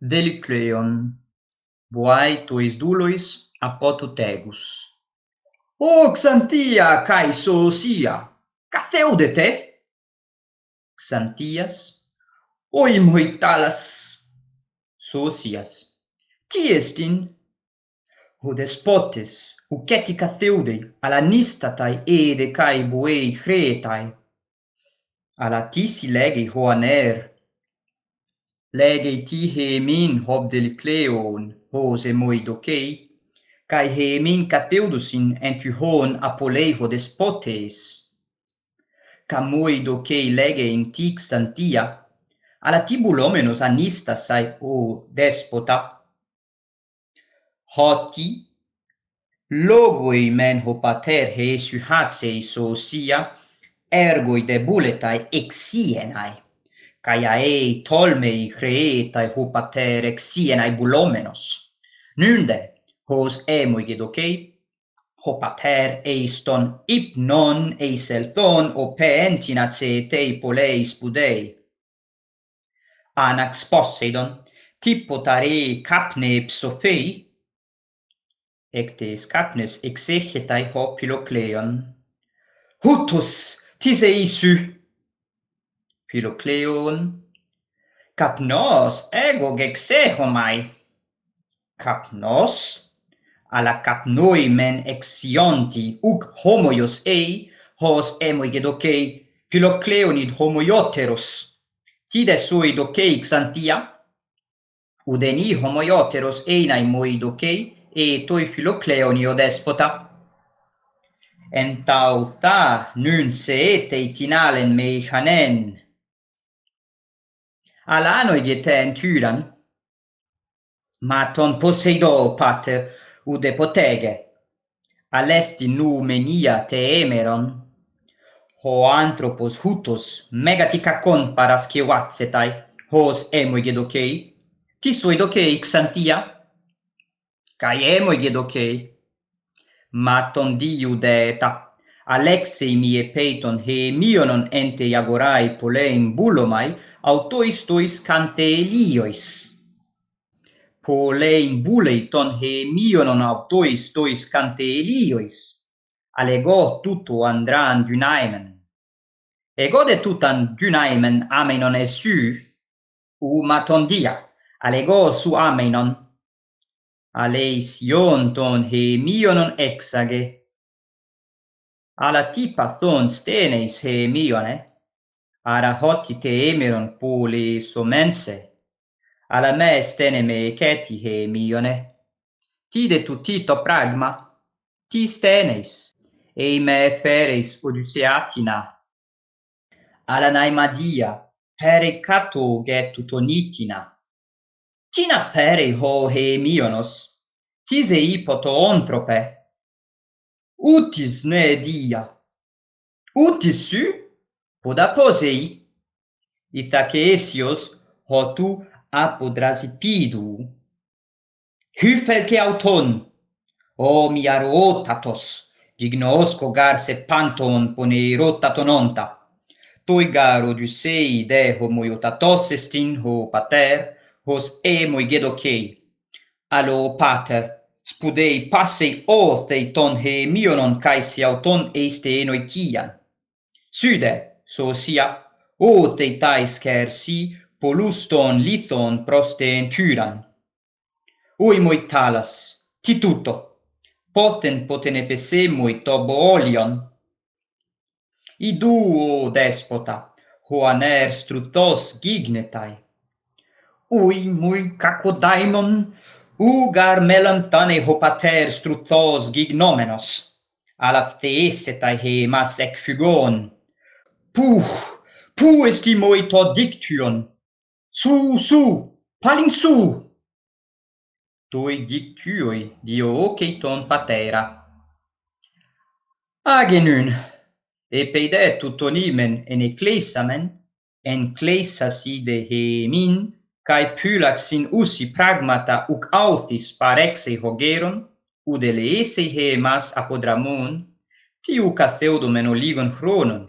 delicleon buai tuis dulois apotu tegus o xantia kai sosia caseu te xantias o imoitalas sosias qui estin o despotes o ceti caseudei ala nistatai ede e de kai buei cretai ala tisi legi hoaner lege ti hemin hob del pleon hos e moi docei, cae hemin cateudusin entu hon apolei despotes despoteis. Ca moi docei lege in tic santia, ala tibul anista sae o despota. Hoti, logoi men ho pater heesu hatse iso sia, ergoi debuletai exienai kai ei tolmei creetai hu pater exienai bulomenos. Nunde, hos emoi gedocei, ho pater ton ipnon eiselthon o peentina cetei polei spudei. Anax posseidon, tipo tare capne psofei, ectes capnes exegetai ho pilocleon. Hutus, tis eisu! Philocleon Capnos ego gexeho mai Capnos ala capnoi men exionti uk homoios ei hos emoi gedo Philocleonid homoioteros Tide sui docei Xantia Udeni homoioteros ei nai moi do e toi Philocleoni o despota Entau tha nun se ete itinalen mei hanen alano ye te en tyran. Ma ton poseido, pater, ude potege, alesti nu menia te emeron, ho anthropos hutos megatica con paras che hos emo ge dokei ti suoi xantia kai emo ge maton di iude tap Alexei mi e peiton he mionon ente iagorai polein bulomai autois tois kanteliois polein buleiton he mionon autois tois kanteliois alego tuto andran di ego de tutan di naimen esu u matondia alego su amenon. non aleision ton he mionon exage ala tipa thon steneis he mione, ara hoti te emeron puli somense, ala me stene me eceti he mione, tide tu tito pragma, ti steneis, ei me feris odiseatina, ala naimadia, dia, perei cato tina perei ho he mionos, tise ipoto ontrope, utis ne dia utis su poda posei ithakesios hotu apodrasipidu hyphelke auton o mi arotatos gignosco garse panton pone rotaton onta toi gar odusei de homo iotatos estin ho pater hos e i gedokei alo pater spudei passei o theiton ton he mionon kai si auton eiste eno e Sude, so sia, o tei tais si poluston lithon proste kyran. Ui moi talas, ti tuto, poten poten e pese moi tobo olion. I o despota, hoaner aner strutos gignetai. Ui moi kakodaimon, U gar hopater struthos gignomenos, ala feese tae hemas ec fugon. Puh, puh esti to dictyon. Su, su, palin su. Tui dio oceiton patera. Agenun, e peidetu tonimen en ecclesamen, en clesas ide hemin, kai pylax sin usi pragmata uk autis parexei hogeron ud eleisei hemas apodramon tiu ca theudomen oligon chronon